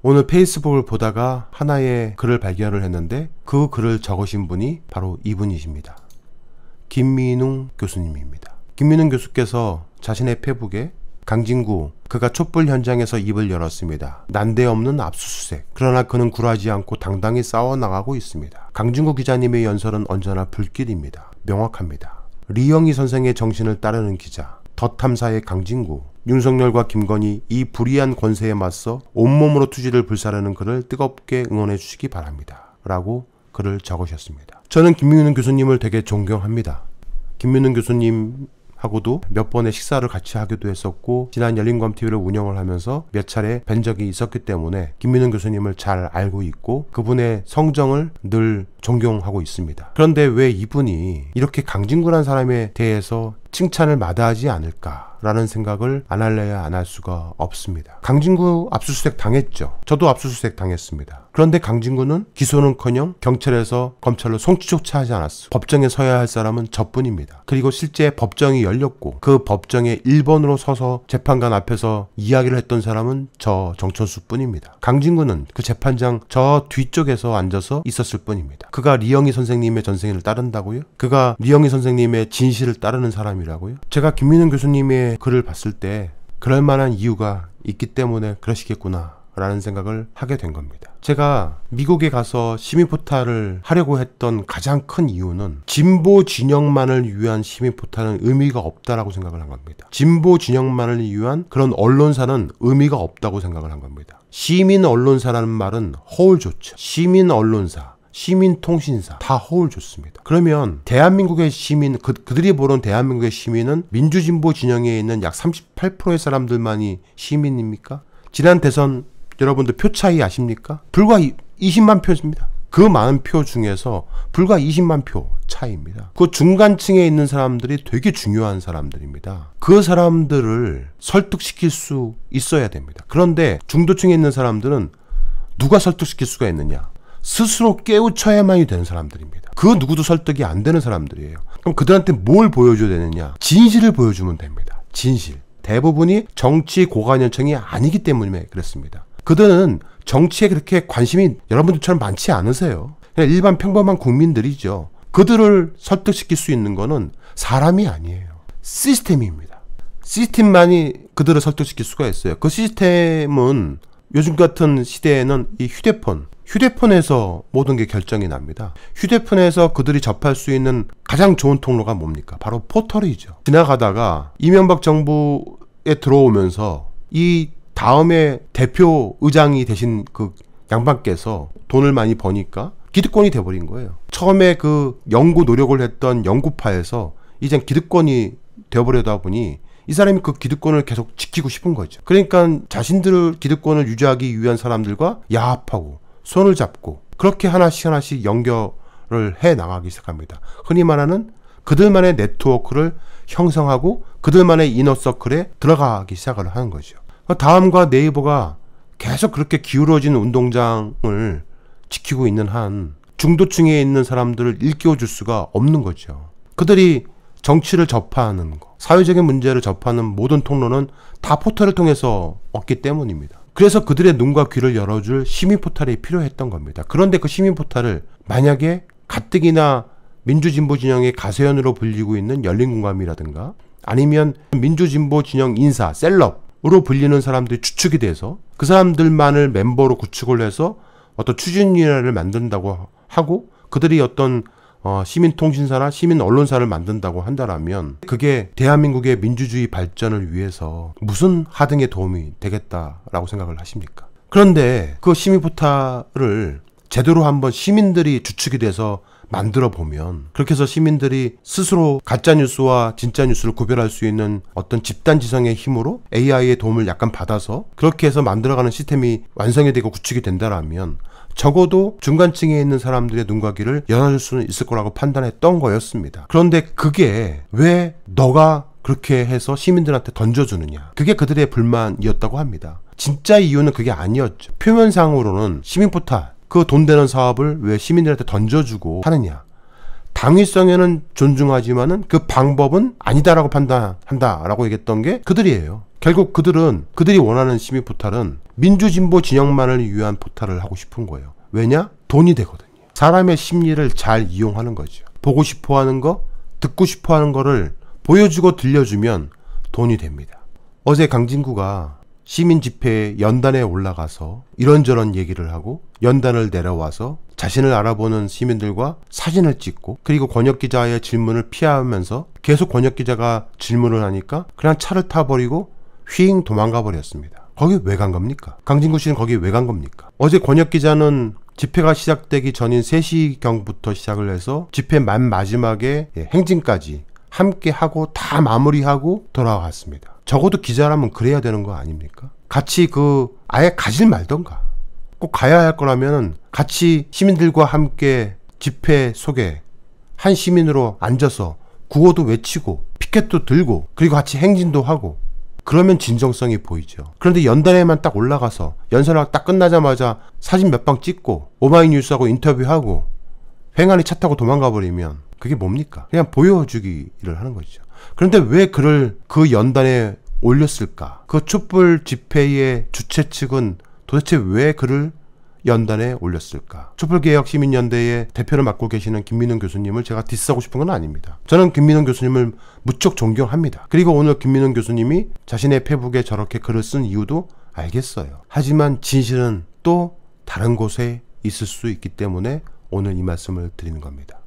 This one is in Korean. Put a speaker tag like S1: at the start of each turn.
S1: 오늘 페이스북을 보다가 하나의 글을 발견을 했는데 그 글을 적으신 분이 바로 이분이십니다. 김민웅 교수님입니다. 김민웅 교수께서 자신의 페북에 강진구 그가 촛불 현장에서 입을 열었습니다. 난데없는 압수수색. 그러나 그는 굴하지 않고 당당히 싸워나가고 있습니다. 강진구 기자님의 연설은 언제나 불길입니다. 명확합니다. 리영희 선생의 정신을 따르는 기자, 덧탐사의 강진구, 윤석열과 김건희 이 불의한 권세에 맞서 온몸으로 투지를 불사르는 그를 뜨겁게 응원해 주시기 바랍니다. 라고 글을 적으셨습니다. 저는 김민우 교수님을 되게 존경합니다. 김민우 교수님 하고도 몇 번의 식사를 같이 하기도 했었고 지난 열린검 TV를 운영을 하면서 몇 차례 뵌 적이 있었기 때문에 김민훈 교수님을 잘 알고 있고 그분의 성정을 늘 존경하고 있습니다. 그런데 왜 이분이 이렇게 강진구란 사람에 대해서 칭찬을 마다하지 않을까? 라는 생각을 안 할래야 안 할 수가 없습니다. 강진구 압수수색 당했죠. 저도 압수수색 당했습니다. 그런데 강진구는 기소는커녕 경찰에서 검찰로 송치조차 하지 않았어. 법정에 서야 할 사람은 저뿐입니다. 그리고 실제 법정이 열렸고 그 법정에 1번으로 서서 재판관 앞에서 이야기를 했던 사람은 저 정천수뿐입니다. 강진구는 그 재판장 저 뒤쪽에서 앉아서 있었을 뿐입니다. 그가 리영희 선생님의 전생을 따른다고요? 그가 리영희 선생님의 진실을 따르는 사람이라고요? 제가 김민은 교수님의 글을 봤을 때 그럴 만한 이유가 있기 때문에 그러시겠구나 라는 생각을 하게 된 겁니다. 제가 미국에 가서 시민포탈을 하려고 했던 가장 큰 이유는 진보 진영만을 위한 시민포탈은 의미가 없다라고 생각을 한 겁니다. 진보 진영만을 위한 그런 언론사는 의미가 없다고 생각을 한 겁니다. 시민 언론사라는 말은 허울 좋죠. 시민 언론사. 시민통신사 다 허울 좋습니다 그러면 대한민국의 시민 그, 그들이 보는 대한민국의 시민은 민주진보 진영에 있는 약 38%의 사람들만이 시민입니까? 지난 대선 여러분들 표 차이 아십니까? 불과 20만 표입니다. 그 많은 표 중에서 불과 20만 표 차이입니다. 그 중간층에 있는 사람들이 되게 중요한 사람들입니다. 그 사람들을 설득시킬 수 있어야 됩니다. 그런데 중도층에 있는 사람들은 누가 설득시킬 수가 있느냐? 스스로 깨우쳐야만이 되는 사람들입니다. 그 누구도 설득이 안 되는 사람들이에요. 그럼 그들한테 뭘 보여줘야 되느냐? 진실을 보여주면 됩니다. 진실. 대부분이 정치 고관여청이 아니기 때문에 그렇습니다. 그들은 정치에 그렇게 관심이 여러분들처럼 많지 않으세요. 그냥 일반 평범한 국민들이죠. 그들을 설득시킬 수 있는 거는 사람이 아니에요. 시스템입니다. 시스템만이 그들을 설득시킬 수가 있어요. 그 시스템은 요즘 같은 시대에는 이 휴대폰, 휴대폰에서 모든 게 결정이 납니다. 휴대폰에서 그들이 접할 수 있는 가장 좋은 통로가 뭡니까? 바로 포털이죠. 지나가다가 이명박 정부에 들어오면서 이 다음에 대표 의장이 되신 그 양반께서 돈을 많이 버니까 기득권이 돼버린 거예요. 처음에 그 연구 노력을 했던 연구파에서 이젠 기득권이 되어버려다 보니 이 사람이 그 기득권을 계속 지키고 싶은 거죠. 그러니까 자신들 기득권을 유지하기 위한 사람들과 야합하고 손을 잡고 그렇게 하나씩 하나씩 연결을 해 나가기 시작합니다. 흔히 말하는 그들만의 네트워크를 형성하고 그들만의 이너서클에 들어가기 시작을 하는 거죠. 다음과 네이버가 계속 그렇게 기울어진 운동장을 지키고 있는 한 중도층에 있는 사람들을 일깨워줄 수가 없는 거죠. 그들이 정치를 접하는 거, 사회적인 문제를 접하는 모든 통로는 다 포털을 통해서 얻기 때문입니다. 그래서 그들의 눈과 귀를 열어줄 시민 포털이 필요했던 겁니다. 그런데 그 시민 포털을 만약에 가뜩이나 민주진보 진영의 가세현으로 불리고 있는 열린공감이라든가 아니면 민주진보 진영 인사, 셀럽으로 불리는 사람들이 추측이 돼서 그 사람들만을 멤버로 구축을 해서 어떤 추진위원회를 만든다고 하고 그들이 어떤 어, 시민통신사나 시민언론사를 만든다고 한다라면 그게 대한민국의 민주주의 발전을 위해서 무슨 하등의 도움이 되겠다라고 생각을 하십니까? 그런데 그 시민포탈을 제대로 한번 시민들이 주축이 돼서 만들어 보면 그렇게 해서 시민들이 스스로 가짜 뉴스와 진짜 뉴스를 구별할 수 있는 어떤 집단 지성의 힘으로 AI의 도움을 약간 받아서 그렇게 해서 만들어가는 시스템이 완성이 되고 구축이 된다라면 적어도 중간층에 있는 사람들의 눈과 귀를 열어줄 수는 있을 거라고 판단했던 거였습니다. 그런데 그게 왜 너가 그렇게 해서 시민들한테 던져주느냐. 그게 그들의 불만이었다고 합니다. 진짜 이유는 그게 아니었죠. 표면상으로는 시민포탈, 그 돈 되는 사업을 왜 시민들한테 던져주고 하느냐. 당위성에는 존중하지만은 그 방법은 아니다라고 판단한다라고 얘기했던 게 그들이에요. 결국 그들은 그들이 원하는 시민 포탈은 민주진보 진영만을 위한 포탈을 하고 싶은 거예요. 왜냐? 돈이 되거든요. 사람의 심리를 잘 이용하는 거죠. 보고 싶어 하는 거, 듣고 싶어 하는 거를 보여주고 들려주면 돈이 됩니다. 어제 강진구가 시민 집회 연단에 올라가서 이런저런 얘기를 하고 연단을 내려와서 자신을 알아보는 시민들과 사진을 찍고 그리고 권역 기자의 질문을 피하면서 계속 권역 기자가 질문을 하니까 그냥 차를 타버리고 휘잉 도망가 버렸습니다. 거기 왜 간 겁니까? 강진구 씨는 거기 왜 간 겁니까? 어제 권혁 기자는 집회가 시작되기 전인 3시경부터 시작을 해서 집회 맨 마지막에 예, 행진까지 함께 하고 다 마무리하고 돌아왔습니다. 적어도 기자라면 그래야 되는 거 아닙니까? 같이 그 아예 가질 말던가 꼭 가야 할 거라면 같이 시민들과 함께 집회 속에 한 시민으로 앉아서 구호도 외치고 피켓도 들고 그리고 같이 행진도 하고 그러면 진정성이 보이죠. 그런데 연단에만 딱 올라가서 연설학 딱 끝나자마자 사진 몇 방 찍고 오마이뉴스하고 인터뷰하고 횡안니차 타고 도망가 버리면 그게 뭡니까? 그냥 보여주기를 하는 거죠. 그런데 왜 그를 그 연단에 올렸을까? 그 촛불 집회의 주최 측은 도대체 왜 그를 연단에 올렸을까? 촛불개혁시민연대의 대표를 맡고 계시는 김민웅 교수님을 제가 디스하고 싶은 건 아닙니다. 저는 김민웅 교수님을 무척 존경합니다. 그리고 오늘 김민원 교수님이 자신의 페북에 저렇게 글을 쓴 이유도 알겠어요. 하지만 진실은 또 다른 곳에 있을 수 있기 때문에 오늘 이 말씀을 드리는 겁니다.